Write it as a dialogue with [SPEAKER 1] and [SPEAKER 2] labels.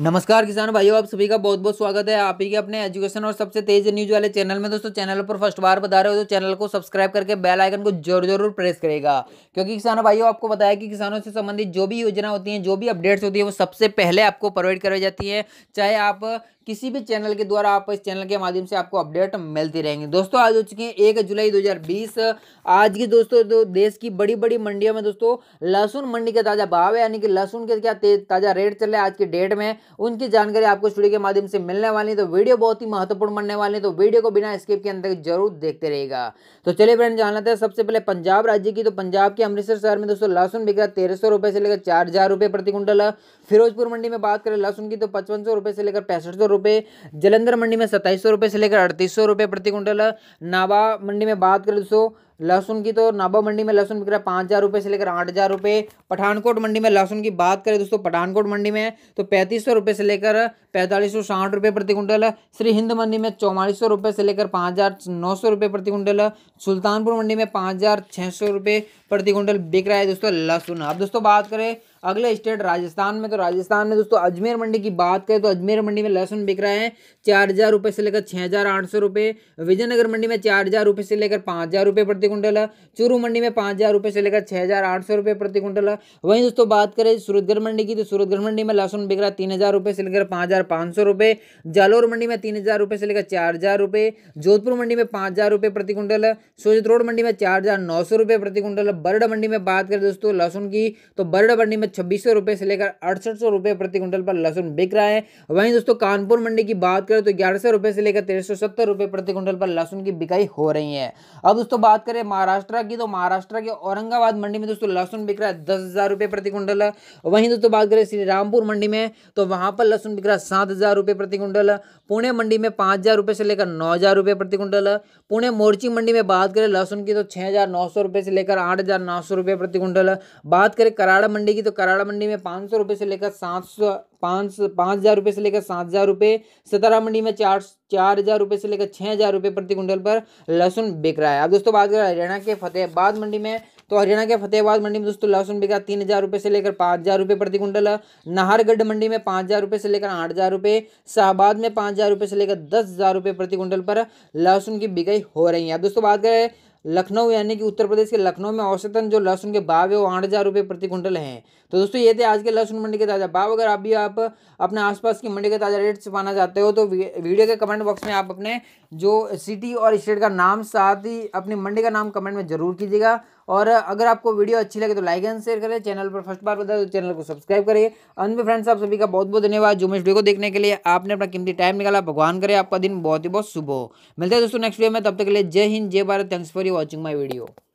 [SPEAKER 1] नमस्कार किसान भाइयों आप सभी का बहुत बहुत स्वागत है आप ही के अपने एजुकेशन और सबसे तेज न्यूज वाले चैनल में दोस्तों चैनल पर फर्स्ट बार बता रहे हो तो चैनल को सब्सक्राइब करके बेल आइकन को जरूर जरूर प्रेस करेगा क्योंकि किसान भाइयों आपको बताया कि किसानों से संबंधित जो भी योजना होती है जो भी अपडेट्स होती है वो सबसे पहले आपको प्रोवाइड करवाई जाती है चाहे आप किसी भी चैनल के द्वारा आप इस चैनल के माध्यम से आपको अपडेट मिलती रहेंगी दोस्तों आज हो चुके हैं एक जुलाई 2020 आज की दोस्तों दो तो देश की बड़ी बड़ी मंडियों में दोस्तों लहसुन मंडी का ताज़ा भाव है यानी कि लहसुन के क्या ताज़ा रेट चल रहा है आज के डेट में उनकी जानकारी आपको इस वीडियो के माध्यम से मिलने वाली है तो वीडियो बहुत ही महत्वपूर्ण बनने वाले हैं तो वीडियो को बिना स्किप के अंदर जरूर देखते रहेगा तो चलिए फ्रेंड जान लेते हैं सबसे पहले पंजाब राज्य की तो पंजाब के अमृतसर शहर में दोस्तों लहसुन बिक रहा है से लेकर चार हजार प्रति क्विंटल फिरोजपुर मंडी में बात करें लहसुन की तो पचपन से लेकर पैंसठ सौ जलंधर मंडी में सत्ताईस सौ से लेकर अड़तीस सौ प्रति क्विंटल नावा मंडी में बात करें दोस्तों लहसुन की तो नाबा मंडी में लहसुन बिक रहा है पाँच हज़ार रुपये से लेकर आठ हज़ार रुपये पठानकोट मंडी में लहसुन की बात करें दोस्तों पठानकोट मंडी में तो पैंतीस सौ रुपये से लेकर पैंतालीस सौ साठ रुपये प्रति कुंटल श्री हिंद मंडी में चौवालीस सौ रुपये से लेकर पाँच हज़ार नौ सौ रुपये प्रति कुंटल सुल्तानपुर मंडी में पाँच हज़ार छः सौ रुपये प्रति कुंटल बिक रहा है दोस्तों लहसुन अब दोस्तों बात करें अगले स्टेट राजस्थान में तो राजस्थान में दोस्तों अजमेर मंडी की बात करें तो अजमेर मंडी में लहसुन बिक रहा है चार हज़ार रुपये से लेकर छः हज़ार आठ सौ रुपये विजयनगर मंडी में चार हज़ार रुपये से लेकर पाँच हज़ार रुपये प्रति कुंटल चूरू मंडी में पाँच हज़ार रुपये से लेकर छः हज़ार आठ सौ रुपये प्रति कुंटल जाएगा वहीं दोस्तों बात करें सूरतगढ़ मंडी की तो सूरतगढ़ मंडी में लहसुन बिक रहा है तीन हज़ार रुपये से लेकर पाँच हज़ार पाँच सौ रुपये जालोर मंडी में तीन हज़ार रुपये से लेकर चार हज़ार रुपये जोधपुर मंडी में पाँच हज़ार रुपये प्रति कुंटल सोजत रोड मंडी में चार हज़ार नौ सौ रुपये प्रति कुंटल बर्ड मंडी में बात करें दोस्तों लहसुन की तो बर्ड मंडी में छब्बीस सौ रुपये से लेकर अड़सठ सौ रुपये प्रति कुंटल पर लहसुन बिक रहा है वहीं दोस्तों कानपुर मंडी की बात करें तो ग्यारह सौ रुपये से लेकर तेरह सौ सत्तर रुपये प्रति कुंटल पर लहसुन की बिकाई हो रही है अब दोस्तों बात करें महाराष्ट्र की तो महाराष्ट्र के औरंगाबाद मंडी में दोस्तों लहसुन बिक रहा है दस हज़ार रुपये प्रति कुंटल वहीं दोस्तों तो बात करें श्री रामपुर मंडी में तो वहाँ पर लहसुन बिक रहा है सात हज़ार रुपये प्रति कुंटल पुणे मंडी में पाँच हज़ार रुपये से लेकर नौ हज़ार रुपये प्रति कुंटल पुणे मोर्ची मंडी में बात करें लहसुन की तो छः हज़ार नौ सौ रुपये से लेकर आठ हज़ार नौ सौ रुपये प्रति कुंटल बात करें कराड़ा मंडी की तो कराड़ा मंडी में पाँच सौ रुपये से लेकर सात सौ पाँच पाँच हज़ार रुपये से लेकर सात हज़ार रुपये सतारा मंडी में चार चार हज़ार रुपये से लेकर छः हज़ार रुपये प्रति कुंटल पर लहसुन बिक रहा है अब दोस्तों बात करें हरियाणा के फतेहाबाद मंडी में तो हरियाणा के फतेहाबाद मंडी में दोस्तों लहसुन बिका तीन हज़ार रुपये से लेकर पाँच हज़ार रुपये प्रति कुंटल नाहरगढ़ मंडी में पाँच हज़ार रुपये से लेकर आठ हज़ार रुपये शाहबाद में पाँच हज़ार रुपये से लेकर दस हज़ार रुपये प्रति कुंटल पर लहसुन की बिकाई हो रही है अब दोस्तों बात करें लखनऊ यानी कि उत्तर प्रदेश के लखनऊ में औसतन जो लहसुन के भाव है वो आठ हज़ार रुपये प्रति कुंटल हैं तो दोस्तों ये थे आज के लहसुन मंडी के ताज़ा भाव अगर आप भी आप अपने आसपास की मंडी के ताज़ा से पाना चाहते हो तो वीडियो के कमेंट बॉक्स में आप अपने जो सिटी और स्टेट का नाम साथ ही अपनी मंडी का नाम कमेंट में ज़रूर कीजिएगा और अगर आपको वीडियो अच्छी लगे तो लाइक एंड शेयर करें चैनल पर फर्स्ट बार बताए तो चैनल को सब्सक्राइब करिए अंत में फ्रेंड्स आप सभी का बहुत बहुत धन्यवाद मैं वीडियो को देखने के लिए आपने अपना कीमती टाइम निकाला भगवान करे आपका दिन बहुत ही बहुत शुभ हो मिलते हैं दोस्तों नेक्स्ट वीडियो में तब तक के लिए जय हिंद जय Bharat thanks for you watching my video